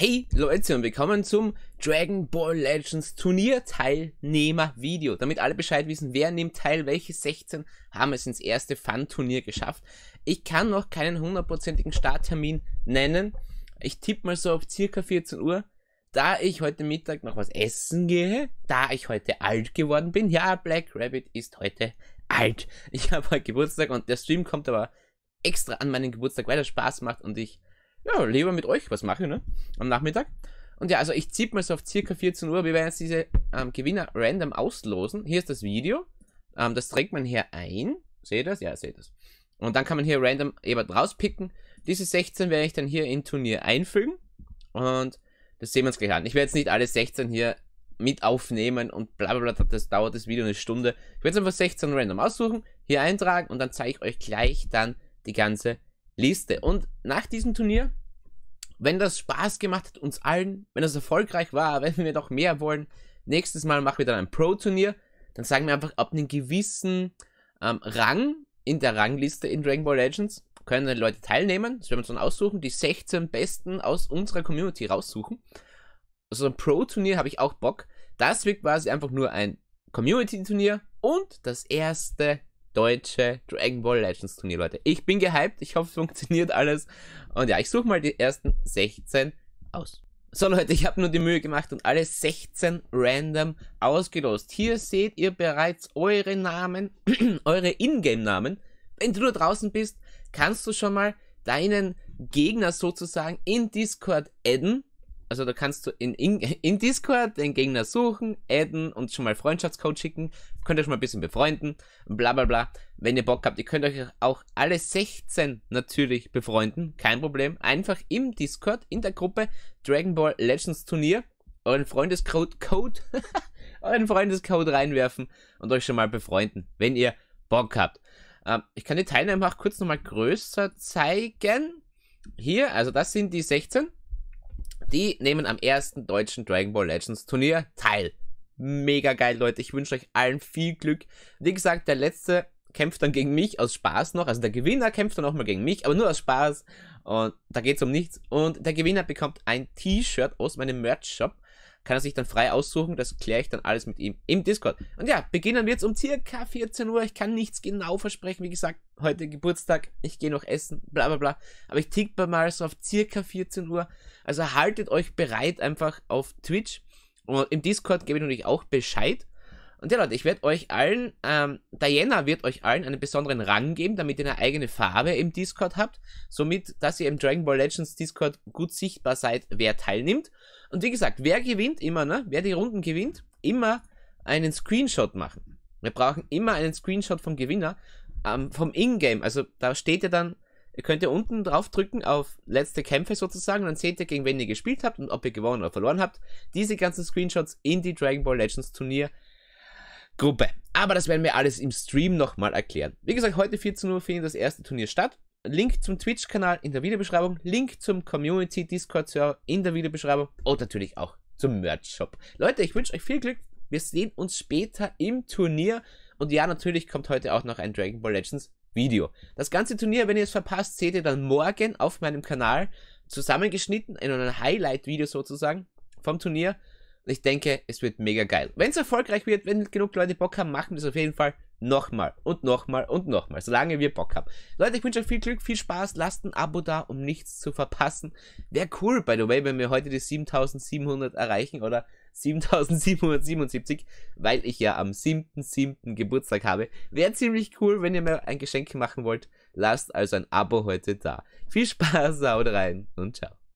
Hey Leute und willkommen zum Dragon Ball Legends Turnier Teilnehmer Video. Damit alle Bescheid wissen, wer nimmt teil, welche 16 haben es ins erste Fun-Turnier geschafft. Ich kann noch keinen hundertprozentigen Starttermin nennen. Ich tippe mal so auf circa 14 Uhr. Da ich heute Mittag noch was essen gehe, da ich heute alt geworden bin. Ja, Black Rabbit ist heute alt. Ich habe heute Geburtstag und der Stream kommt aber extra an meinen Geburtstag, weil er Spaß macht und ich ja, lieber mit euch was machen, ne? Am Nachmittag. Und ja, also ich ziehe mal so auf circa 14 Uhr. Wir werden jetzt diese ähm, Gewinner random auslosen. Hier ist das Video. Ähm, das trägt man hier ein. Seht ihr das? Ja, seht ihr das. Und dann kann man hier random eben rauspicken. Diese 16 werde ich dann hier in Turnier einfügen. Und das sehen wir uns gleich an. Ich werde jetzt nicht alle 16 hier mit aufnehmen und bla bla bla. Das dauert das Video eine Stunde. Ich werde jetzt einfach 16 random aussuchen, hier eintragen und dann zeige ich euch gleich dann die ganze Liste. Und nach diesem Turnier wenn das Spaß gemacht hat, uns allen, wenn das erfolgreich war, wenn wir noch mehr wollen, nächstes Mal machen wir dann ein Pro-Turnier. Dann sagen wir einfach, ab einem gewissen ähm, Rang in der Rangliste in Dragon Ball Legends können dann Leute teilnehmen. Das werden wir uns dann aussuchen, die 16 Besten aus unserer Community raussuchen. Also ein Pro-Turnier habe ich auch Bock. Das wird quasi einfach nur ein Community-Turnier und das erste deutsche Dragon Ball Legends Turnier, Leute. Ich bin gehypt, ich hoffe, es funktioniert alles. Und ja, ich suche mal die ersten 16 aus. So Leute, ich habe nur die Mühe gemacht und alle 16 random ausgelost. Hier seht ihr bereits eure Namen, eure Ingame-Namen. Wenn du draußen bist, kannst du schon mal deinen Gegner sozusagen in Discord adden also da kannst du in, in, in Discord den Gegner suchen, adden und schon mal Freundschaftscode schicken. Könnt ihr schon mal ein bisschen befreunden, bla bla bla. Wenn ihr Bock habt, ihr könnt euch auch alle 16 natürlich befreunden, kein Problem. Einfach im Discord, in der Gruppe Dragon Ball Legends Turnier, euren Freundescode, Code, euren Freundescode reinwerfen und euch schon mal befreunden, wenn ihr Bock habt. Ähm, ich kann die Teilnehmer auch kurz nochmal größer zeigen. Hier, also das sind die 16 die nehmen am ersten deutschen Dragon Ball Legends Turnier teil. Mega geil, Leute. Ich wünsche euch allen viel Glück. Wie gesagt, der letzte kämpft dann gegen mich aus Spaß noch. Also der Gewinner kämpft dann auch mal gegen mich, aber nur aus Spaß. Und da geht es um nichts. Und der Gewinner bekommt ein T-Shirt aus meinem Merch-Shop kann er sich dann frei aussuchen. Das kläre ich dann alles mit ihm im Discord. Und ja, beginnen wir jetzt um circa 14 Uhr. Ich kann nichts genau versprechen. Wie gesagt, heute Geburtstag, ich gehe noch essen, bla bla bla. Aber ich tippe mal so auf circa 14 Uhr. Also haltet euch bereit einfach auf Twitch. Und im Discord gebe ich natürlich auch Bescheid. Und ja, Leute, ich werde euch allen, ähm, Diana wird euch allen einen besonderen Rang geben, damit ihr eine eigene Farbe im Discord habt. Somit, dass ihr im Dragon Ball Legends Discord gut sichtbar seid, wer teilnimmt. Und wie gesagt, wer gewinnt immer, ne? Wer die Runden gewinnt, immer einen Screenshot machen. Wir brauchen immer einen Screenshot vom Gewinner, ähm, vom Ingame. Also da steht ihr dann, ihr könnt ja unten drauf drücken auf letzte Kämpfe sozusagen, dann seht ihr, gegen wen ihr gespielt habt und ob ihr gewonnen oder verloren habt. Diese ganzen Screenshots in die Dragon Ball Legends Turnier Gruppe. Aber das werden wir alles im Stream nochmal erklären. Wie gesagt, heute 14 Uhr findet das erste Turnier statt. Link zum Twitch-Kanal in der Videobeschreibung, Link zum Community-Discord-Server in der Videobeschreibung und natürlich auch zum Merch-Shop. Leute, ich wünsche euch viel Glück. Wir sehen uns später im Turnier. Und ja, natürlich kommt heute auch noch ein Dragon Ball Legends Video. Das ganze Turnier, wenn ihr es verpasst, seht ihr dann morgen auf meinem Kanal zusammengeschnitten in einem Highlight-Video sozusagen vom Turnier. Und ich denke, es wird mega geil. Wenn es erfolgreich wird, wenn genug Leute Bock haben, machen wir es auf jeden Fall nochmal und nochmal und nochmal, solange wir Bock haben. Leute, ich wünsche euch viel Glück, viel Spaß, lasst ein Abo da, um nichts zu verpassen. Wäre cool, by the way, wenn wir heute die 7700 erreichen oder 7777, weil ich ja am 7.7. Geburtstag habe. Wäre ziemlich cool, wenn ihr mir ein Geschenk machen wollt. Lasst also ein Abo heute da. Viel Spaß, haut rein und ciao.